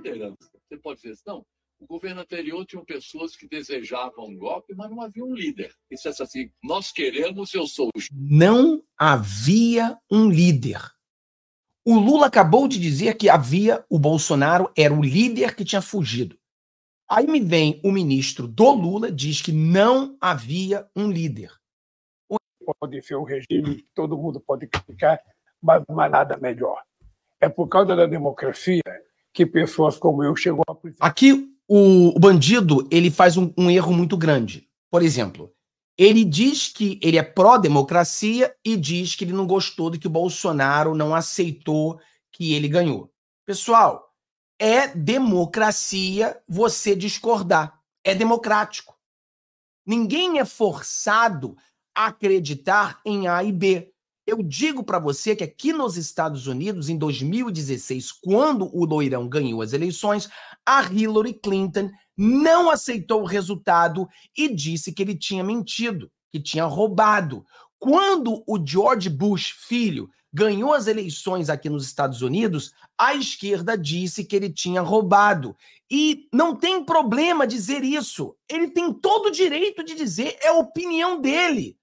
liderança. Você pode dizer, assim, não, o governo anterior tinha pessoas que desejavam um golpe, mas não havia um líder. Isso é assim, nós queremos, eu sou. Não havia um líder. O Lula acabou de dizer que havia, o Bolsonaro era o líder que tinha fugido. Aí me vem o ministro do Lula, diz que não havia um líder. Pode ser um regime todo mundo pode criticar, mas não há nada melhor. É por causa da democracia que pessoas como eu chegou à prisão. Aqui, o, bandido ele faz um, um erro muito grande. Por exemplo, ele diz que ele é pró-democracia e diz que ele não gostou de que o Bolsonaro não aceitou que ele ganhou. Pessoal, é democracia você discordar. É democrático. Ninguém é forçado a acreditar em A e B. Eu digo para você que aqui nos Estados Unidos, em 2016, quando o Loirão ganhou as eleições, a Hillary Clinton não aceitou o resultado e disse que ele tinha mentido, que tinha roubado. Quando o George Bush, filho, ganhou as eleições aqui nos Estados Unidos, a esquerda disse que ele tinha roubado. E não tem problema dizer isso. Ele tem todo o direito de dizer, é a opinião dele.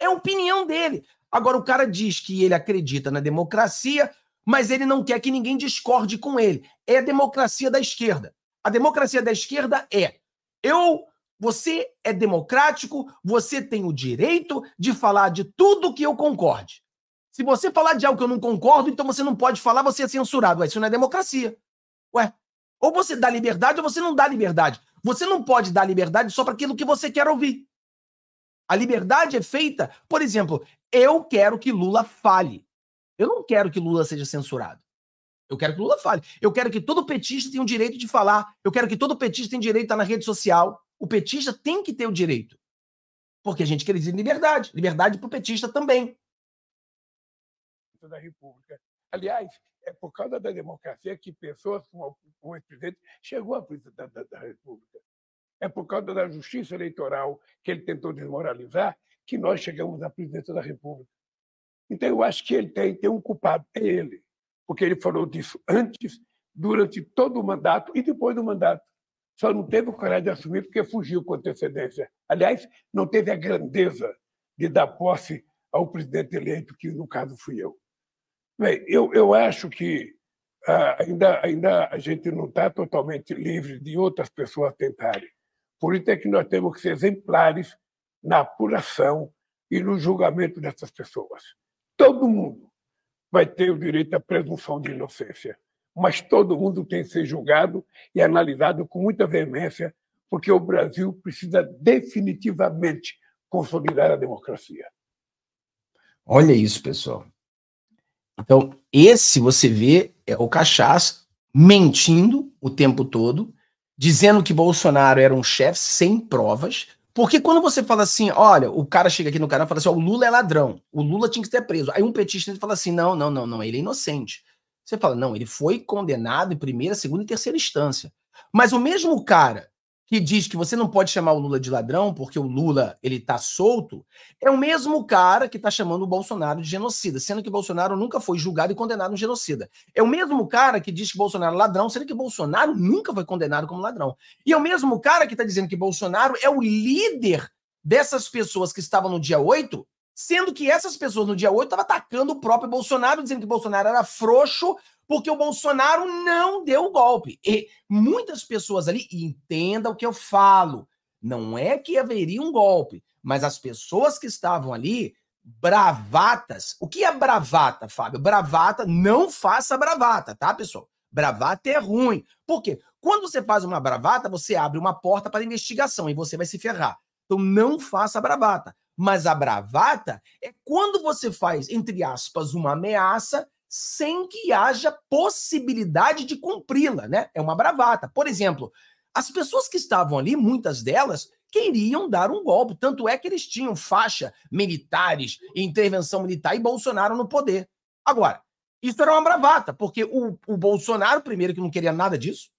É a opinião dele. Agora, o cara diz que ele acredita na democracia, mas ele não quer que ninguém discorde com ele. É a democracia da esquerda. A democracia da esquerda é eu, você é democrático, você tem o direito de falar de tudo que eu concorde. Se você falar de algo que eu não concordo, então você não pode falar, você é censurado. Ué, isso não é democracia. Ué, ou você dá liberdade ou você não dá liberdade. Você não pode dar liberdade só para aquilo que você quer ouvir. A liberdade é feita, por exemplo, eu quero que Lula fale. Eu não quero que Lula seja censurado. Eu quero que Lula fale. Eu quero que todo petista tenha o direito de falar. Eu quero que todo petista tenha direito de estar na rede social. O petista tem que ter o direito. Porque a gente quer dizer liberdade. Liberdade para o petista também. Da República. Aliás, é por causa da democracia que pessoas como o ex-presidente chegou à presidência da, da, da República é por causa da justiça eleitoral que ele tentou desmoralizar que nós chegamos à presidência da República. Então, eu acho que ele tem, tem um culpado, é ele, porque ele falou disso antes, durante todo o mandato e depois do mandato. Só não teve o coragem de assumir porque fugiu com antecedência. Aliás, não teve a grandeza de dar posse ao presidente eleito, que no caso fui eu. Bem, eu, eu acho que ah, ainda, ainda a gente não está totalmente livre de outras pessoas tentarem. Por isso é que nós temos que ser exemplares na apuração e no julgamento dessas pessoas. Todo mundo vai ter o direito à presunção de inocência, mas todo mundo tem que ser julgado e analisado com muita veemência, porque o Brasil precisa definitivamente consolidar a democracia. Olha isso, pessoal. Então, esse você vê é o Cachás mentindo o tempo todo dizendo que Bolsonaro era um chefe sem provas. Porque quando você fala assim, olha, o cara chega aqui no canal e fala assim, ó, o Lula é ladrão, o Lula tinha que ser preso. Aí um petista fala assim, não, não, não, não, ele é inocente. Você fala, não, ele foi condenado em primeira, segunda e terceira instância. Mas o mesmo cara que diz que você não pode chamar o Lula de ladrão porque o Lula ele tá solto, é o mesmo cara que está chamando o Bolsonaro de genocida, sendo que Bolsonaro nunca foi julgado e condenado um genocida. É o mesmo cara que diz que Bolsonaro é ladrão, sendo que Bolsonaro nunca foi condenado como ladrão. E é o mesmo cara que está dizendo que Bolsonaro é o líder dessas pessoas que estavam no dia 8 Sendo que essas pessoas no dia 8 estavam atacando o próprio Bolsonaro, dizendo que Bolsonaro era frouxo, porque o Bolsonaro não deu o golpe. E muitas pessoas ali, entenda o que eu falo, não é que haveria um golpe, mas as pessoas que estavam ali, bravatas. O que é bravata, Fábio? Bravata, não faça bravata, tá, pessoal? Bravata é ruim. Por quê? Quando você faz uma bravata, você abre uma porta para investigação e você vai se ferrar. Então não faça bravata. Mas a bravata é quando você faz, entre aspas, uma ameaça sem que haja possibilidade de cumpri-la, né? É uma bravata. Por exemplo, as pessoas que estavam ali, muitas delas, queriam dar um golpe. Tanto é que eles tinham faixa militares, intervenção militar e Bolsonaro no poder. Agora, isso era uma bravata, porque o, o Bolsonaro, primeiro, que não queria nada disso,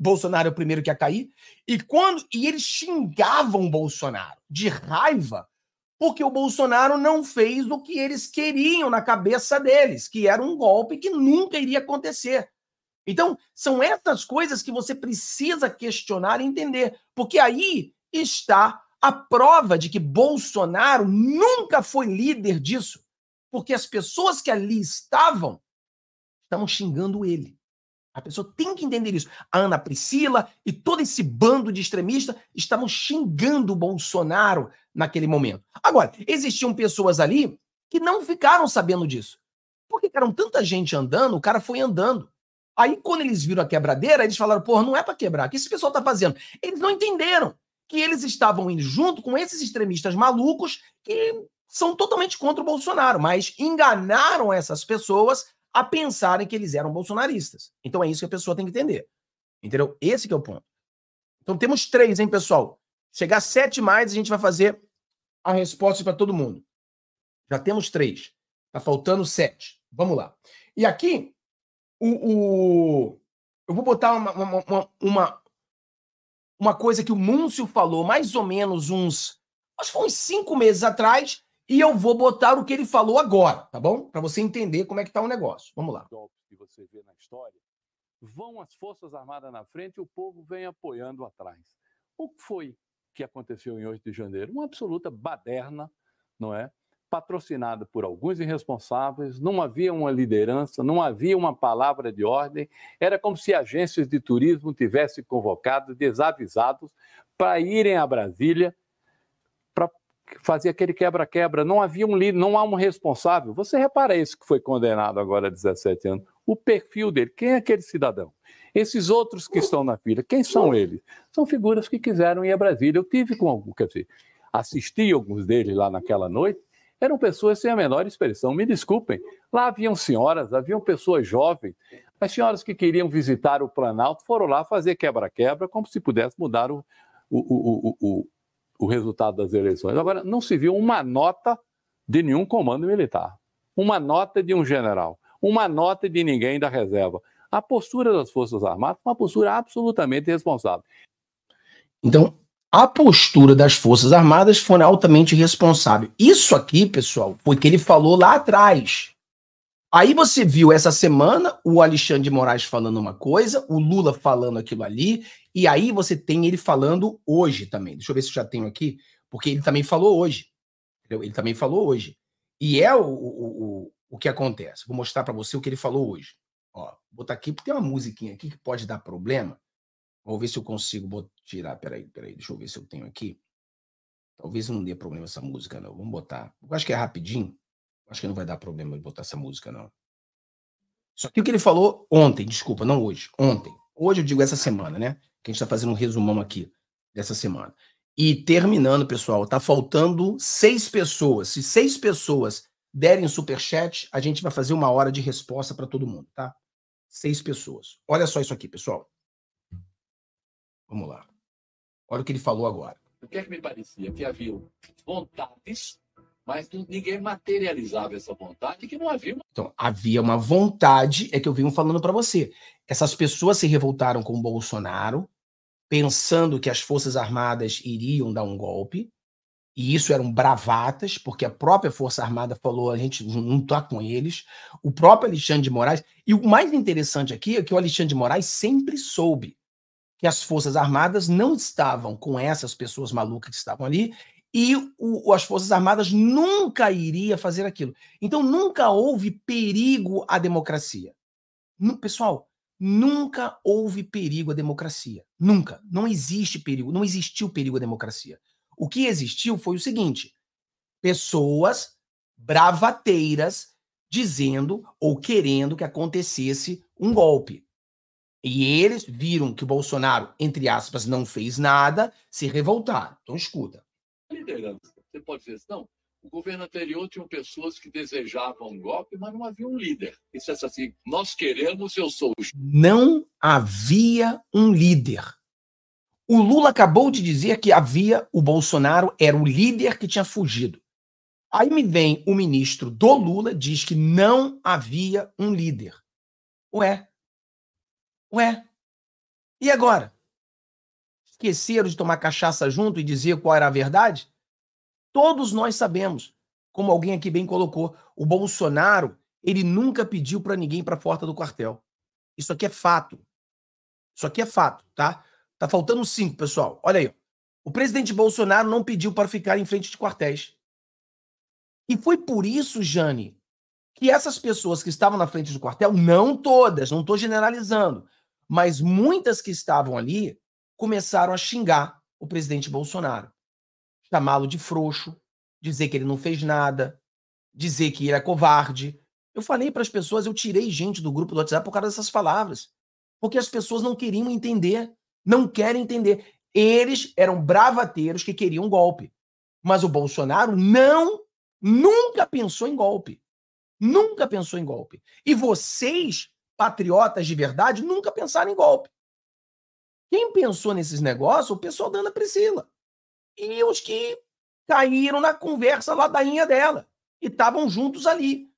Bolsonaro é o primeiro que ia cair, e quando. E eles xingavam Bolsonaro de raiva, porque o Bolsonaro não fez o que eles queriam na cabeça deles, que era um golpe que nunca iria acontecer. Então, são essas coisas que você precisa questionar e entender, porque aí está a prova de que Bolsonaro nunca foi líder disso, porque as pessoas que ali estavam estavam xingando ele. A pessoa tem que entender isso. A Ana Priscila e todo esse bando de extremistas estavam xingando o Bolsonaro naquele momento. Agora, existiam pessoas ali que não ficaram sabendo disso. Porque eram tanta gente andando, o cara foi andando. Aí, quando eles viram a quebradeira, eles falaram: porra, não é para quebrar, o que esse pessoal tá fazendo? Eles não entenderam que eles estavam indo junto com esses extremistas malucos que são totalmente contra o Bolsonaro, mas enganaram essas pessoas a pensarem que eles eram bolsonaristas. Então é isso que a pessoa tem que entender. Entendeu? Esse é o ponto. Então temos três, hein, pessoal? Chegar sete mais, a gente vai fazer a resposta para todo mundo. Já temos três. Tá faltando sete. Vamos lá. E aqui, o, o... eu vou botar uma, uma, uma, uma, coisa que o Múncio falou mais ou menos uns. Acho que foi uns cinco meses atrás, e eu vou botar o que ele falou agora, tá bom? Para você entender como é que tá o negócio. Vamos lá. que você vê na história, vão as Forças Armadas na frente e o povo vem apoiando atrás. O que foi que aconteceu em 8 de janeiro? Uma absoluta baderna, não é? Patrocinada por alguns irresponsáveis, não havia uma liderança, não havia uma palavra de ordem, era como se agências de turismo tivessem convocado desavisados para irem a Brasília fazia aquele quebra-quebra, não havia um líder, não há um responsável. Você repara isso que foi condenado agora a 17 anos. O perfil dele, quem é aquele cidadão? Esses outros que estão na fila, quem são eles? São figuras que quiseram ir a Brasília. Eu tive com alguns, quer dizer, assisti alguns deles lá naquela noite, eram pessoas sem a menor expressão. Me desculpem, lá haviam senhoras, haviam pessoas jovens. As senhoras que queriam visitar o Planalto foram lá fazer quebra-quebra, como se pudesse mudar o, o, o, o o resultado das eleições. Agora, não se viu uma nota de nenhum comando militar, uma nota de um general, uma nota de ninguém da reserva. A postura das Forças Armadas é uma postura absolutamente irresponsável. Então, a postura das Forças Armadas foi altamente irresponsável. Isso aqui, pessoal, foi o que ele falou lá atrás. Aí você viu essa semana o Alexandre de Moraes falando uma coisa, o Lula falando aquilo ali, e aí você tem ele falando hoje também. Deixa eu ver se eu já tenho aqui, porque ele também falou hoje. Entendeu? Ele também falou hoje. E é o, o, o, o que acontece. Vou mostrar para você o que ele falou hoje. Ó, vou botar aqui, porque tem uma musiquinha aqui que pode dar problema. Vou ver se eu consigo vou tirar. Peraí, peraí, deixa eu ver se eu tenho aqui. Talvez não dê problema essa música, não. Vamos botar. Eu acho que é rapidinho. Acho que não vai dar problema de botar essa música, não. Só que o que ele falou ontem, desculpa, não hoje, ontem. Hoje eu digo essa semana, né? Que a gente tá fazendo um resumão aqui dessa semana. E terminando, pessoal, tá faltando seis pessoas. Se seis pessoas derem superchat, a gente vai fazer uma hora de resposta para todo mundo, tá? Seis pessoas. Olha só isso aqui, pessoal. Vamos lá. Olha o que ele falou agora. O que é que me parecia? Que havia vontades mas ninguém materializava essa vontade que não havia. Uma... Então, havia uma vontade, é que eu venho falando para você. Essas pessoas se revoltaram com o Bolsonaro, pensando que as Forças Armadas iriam dar um golpe, e isso eram bravatas, porque a própria Força Armada falou: a gente não está com eles. O próprio Alexandre de Moraes. E o mais interessante aqui é que o Alexandre de Moraes sempre soube que as Forças Armadas não estavam com essas pessoas malucas que estavam ali e o, as Forças Armadas nunca iria fazer aquilo. Então nunca houve perigo à democracia. Pessoal, nunca houve perigo à democracia. Nunca. Não existe perigo, não existiu perigo à democracia. O que existiu foi o seguinte: pessoas bravateiras dizendo ou querendo que acontecesse um golpe. E eles viram que o Bolsonaro, entre aspas, não fez nada, se revoltaram. Então escuta liderança. Você pode dizer, assim, não, o governo anterior tinha pessoas que desejavam um golpe, mas não havia um líder. Isso é assim, nós queremos, eu sou. Não havia um líder. O Lula acabou de dizer que havia, o Bolsonaro era o líder que tinha fugido. Aí me vem o ministro do Lula, diz que não havia um líder. Ué. Ué. E agora? esqueceram de tomar cachaça junto e dizer qual era a verdade? Todos nós sabemos, como alguém aqui bem colocou, o Bolsonaro, ele nunca pediu para ninguém para a porta do quartel. Isso aqui é fato. Isso aqui é fato, tá? Tá faltando cinco, pessoal. Olha aí. O presidente Bolsonaro não pediu para ficar em frente de quartéis. E foi por isso, Jane, que essas pessoas que estavam na frente do quartel, não todas, não estou generalizando, mas muitas que estavam ali, começaram a xingar o presidente Bolsonaro, chamá-lo de frouxo, dizer que ele não fez nada, dizer que ele é covarde. Eu falei para as pessoas, eu tirei gente do grupo do WhatsApp por causa dessas palavras, porque as pessoas não queriam entender, não querem entender. Eles eram bravateiros que queriam golpe. Mas o Bolsonaro não, nunca pensou em golpe. Nunca pensou em golpe. E vocês, patriotas de verdade, nunca pensaram em golpe. Quem pensou nesses negócios? O pessoal da Ana Priscila. E os que caíram na conversa ladainha dela. E estavam juntos ali.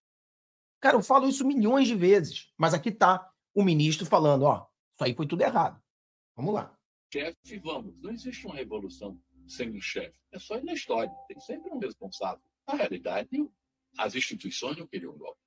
Cara, eu falo isso milhões de vezes. Mas aqui tá o ministro falando, ó, isso aí foi tudo errado. Vamos lá. Chefe, vamos. Não existe uma revolução sem um chefe. É só ir na história. Tem sempre um responsável. Na realidade, as instituições não queriam golpe.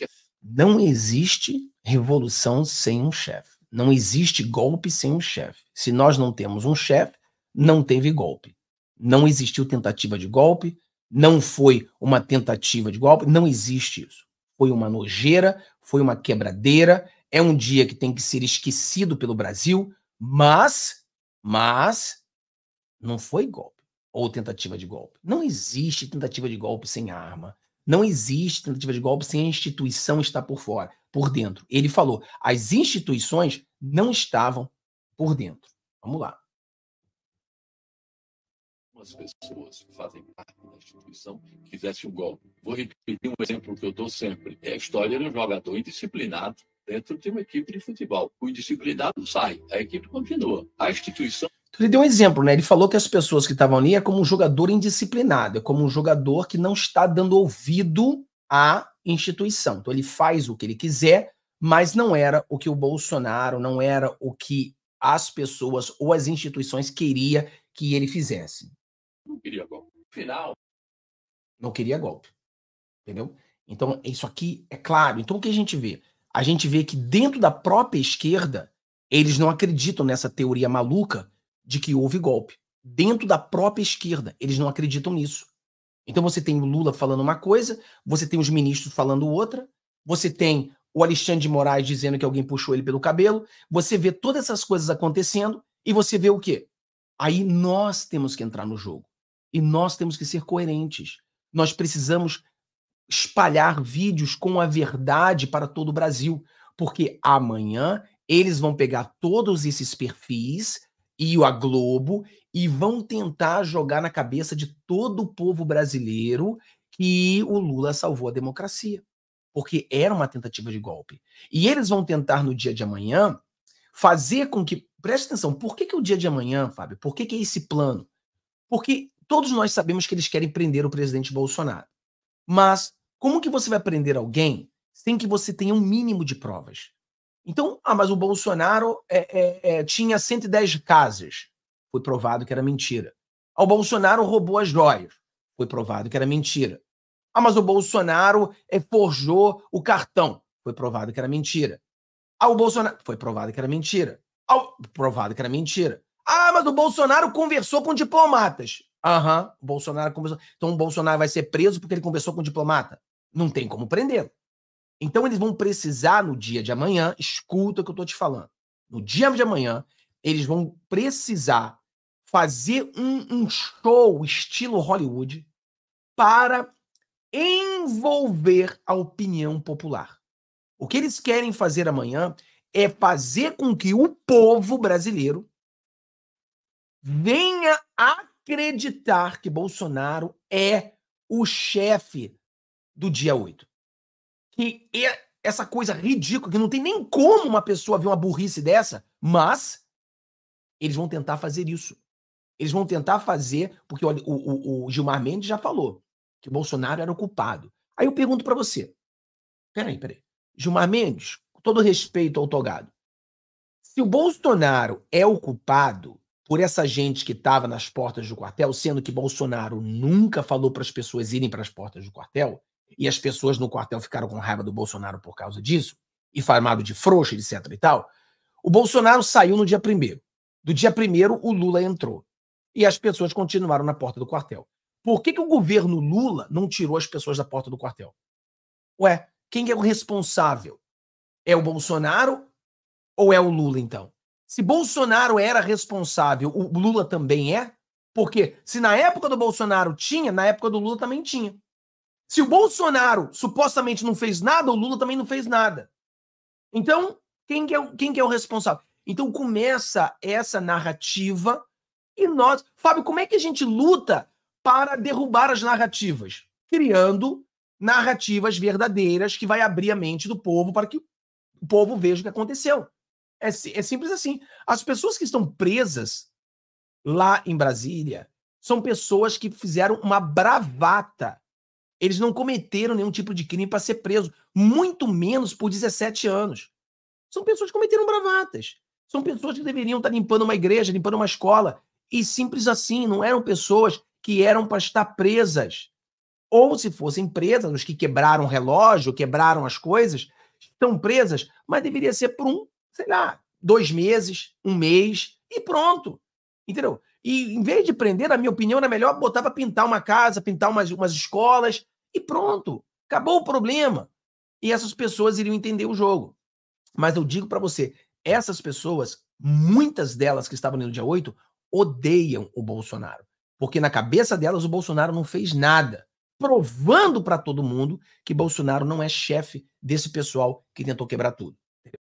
É não existe revolução sem um chefe. Não existe golpe sem um chefe. Se nós não temos um chefe, não teve golpe. Não existiu tentativa de golpe, não foi uma tentativa de golpe, não existe isso. Foi uma nojeira, foi uma quebradeira, é um dia que tem que ser esquecido pelo Brasil, mas, mas, não foi golpe ou tentativa de golpe. Não existe tentativa de golpe sem arma. Não existe tentativa de golpe sem a instituição estar por fora por dentro. Ele falou: as instituições não estavam por dentro. Vamos lá. As pessoas que fazem parte da instituição que fizesse um golpe. Vou repetir um exemplo que eu dou sempre. É a história de um jogador indisciplinado dentro de uma equipe de futebol. O indisciplinado sai, a equipe continua. A instituição ele deu um exemplo, né? Ele falou que as pessoas que estavam ali é como um jogador indisciplinado, é como um jogador que não está dando ouvido a instituição. Então ele faz o que ele quiser, mas não era o que o Bolsonaro, não era o que as pessoas ou as instituições queria que ele fizesse. Não queria golpe. Final. Não queria golpe. Entendeu? Então isso aqui é claro. Então o que a gente vê? A gente vê que dentro da própria esquerda, eles não acreditam nessa teoria maluca de que houve golpe. Dentro da própria esquerda, eles não acreditam nisso. Então você tem o Lula falando uma coisa, você tem os ministros falando outra, você tem o Alexandre de Moraes dizendo que alguém puxou ele pelo cabelo, você vê todas essas coisas acontecendo e você vê o quê? Aí nós temos que entrar no jogo. E nós temos que ser coerentes. Nós precisamos espalhar vídeos com a verdade para todo o Brasil, porque amanhã eles vão pegar todos esses perfis e a Globo e vão tentar jogar na cabeça de todo o povo brasileiro que o Lula salvou a democracia, porque era uma tentativa de golpe. E eles vão tentar no dia de amanhã fazer com que. Preste atenção, por que, que o dia de amanhã, Fábio? Por que, que é esse plano? Porque todos nós sabemos que eles querem prender o presidente Bolsonaro. Mas como que você vai prender alguém sem que você tenha um mínimo de provas? Então, ah, mas o Bolsonaro é, é, é, tinha 110 casas. Foi provado que era mentira. Ah, o Bolsonaro roubou as joias. Foi provado que era mentira. Ah, mas o Bolsonaro é, forjou o cartão. Foi provado que era mentira. Ah, o Bolsonaro. Foi provado que era mentira. Ah, provado que era mentira. Ah, mas o Bolsonaro conversou com diplomatas. Aham, uhum, o Bolsonaro conversou. Então o Bolsonaro vai ser preso porque ele conversou com diplomata. Não tem como prendê-lo. Então eles vão precisar no dia de amanhã, escuta o que eu estou te falando. No dia de amanhã, eles vão precisar fazer um, um show estilo Hollywood para envolver a opinião popular. O que eles querem fazer amanhã é fazer com que o povo brasileiro venha acreditar que Bolsonaro é o chefe do dia 8 essa coisa ridícula, que não tem nem como uma pessoa ver uma burrice dessa, mas eles vão tentar fazer isso. Eles vão tentar fazer, porque olha, o, o, o Gilmar Mendes já falou que o Bolsonaro era o culpado. Aí eu pergunto para você: peraí, peraí. Gilmar Mendes, com todo respeito ao Togado, se o Bolsonaro é o culpado por essa gente que estava nas portas do quartel, sendo que Bolsonaro nunca falou para as pessoas irem para as portas do quartel, e as pessoas no quartel ficaram com raiva do Bolsonaro por causa disso, e farmado de frouxo, etc e tal. O Bolsonaro saiu no dia primeiro. Do dia primeiro, o Lula entrou. E as pessoas continuaram na porta do quartel. Por que, que o governo Lula não tirou as pessoas da porta do quartel? Ué, quem é o responsável? É o Bolsonaro ou é o Lula, então? Se Bolsonaro era responsável, o Lula também é? Porque se na época do Bolsonaro tinha, na época do Lula também tinha. Se o Bolsonaro supostamente não fez nada, o Lula também não fez nada. Então, quem que é, o, quem que é o responsável? Então começa essa narrativa e nós. Fábio, como é que a gente luta para derrubar as narrativas? Criando narrativas verdadeiras que vai abrir a mente do povo para que o povo veja o que aconteceu. É, é simples assim. As pessoas que estão presas lá em Brasília são pessoas que fizeram uma bravata eles não cometeram nenhum tipo de crime para ser preso, muito menos por 17 anos. São pessoas que cometeram bravatas. São pessoas que deveriam estar tá limpando uma igreja, limpando uma escola. E simples assim, não eram pessoas que eram para estar presas. Ou se fossem presas, os que quebraram o relógio, quebraram as coisas, estão presas, mas deveria ser por um, sei lá, dois meses, um mês e pronto. Entendeu? E em vez de prender, na minha opinião, era melhor botar para pintar uma casa, pintar umas, umas escolas, e pronto, acabou o problema. E essas pessoas iriam entender o jogo. Mas eu digo para você, essas pessoas, muitas delas que estavam no dia 8, odeiam o Bolsonaro, porque na cabeça delas o Bolsonaro não fez nada, provando para todo mundo que Bolsonaro não é chefe desse pessoal que tentou quebrar tudo.